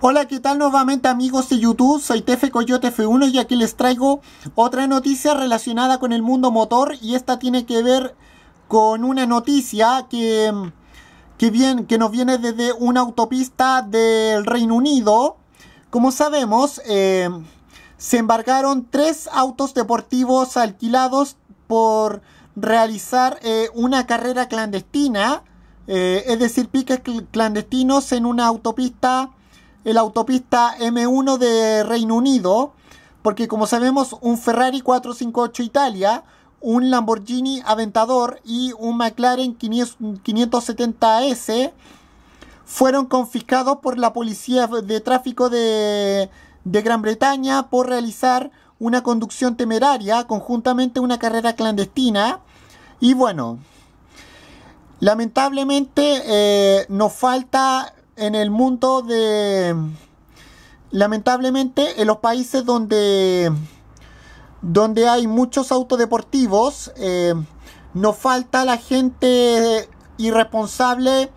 Hola, ¿qué tal nuevamente amigos de YouTube? Soy Tefe Coyote F1 y aquí les traigo otra noticia relacionada con el mundo motor y esta tiene que ver con una noticia que, bien, que nos viene desde una autopista del Reino Unido. Como sabemos, eh, se embargaron tres autos deportivos alquilados por realizar eh, una carrera clandestina, eh, es decir, piques clandestinos en una autopista el autopista M1 de Reino Unido, porque como sabemos un Ferrari 458 Italia, un Lamborghini Aventador y un McLaren 570S fueron confiscados por la policía de tráfico de, Gran Bretaña por realizar una conducción temeraria, conjuntamente una carrera clandestina. Y bueno, lamentablemente eh, nos falta en el mundo de... Lamentablemente, en los países donde, donde hay muchos autodeportivos eh, nos falta la gente irresponsable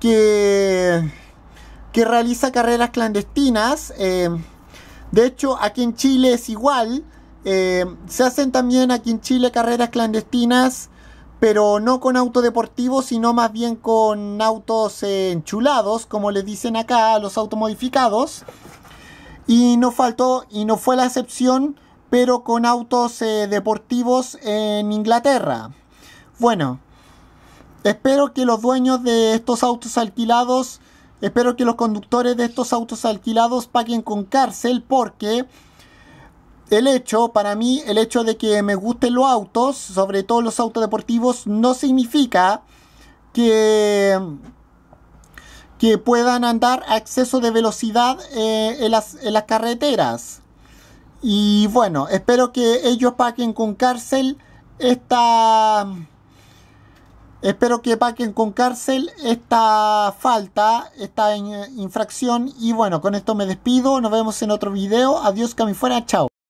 que, que realiza carreras clandestinas. Eh, de hecho, aquí en Chile es igual. Eh, se hacen también aquí en Chile carreras clandestinas pero no con autos deportivos, sino más bien con autos enchulados, como le dicen acá los automodificados. Y no faltó, y no fue la excepción, pero con autos eh, deportivos en Inglaterra. Bueno, espero que los dueños de estos autos alquilados, espero que los conductores de estos autos alquilados paguen con cárcel porque el hecho, para mí, el hecho de que me gusten los autos, sobre todo los autos deportivos, no significa que, que puedan andar a exceso de velocidad eh, en, las, carreteras. Y bueno, espero que ellos paguen con cárcel esta... Espero que paguen con cárcel esta falta, esta infracción. Y bueno, con esto me despido. Nos vemos en otro video. Adiós, fuera Chao.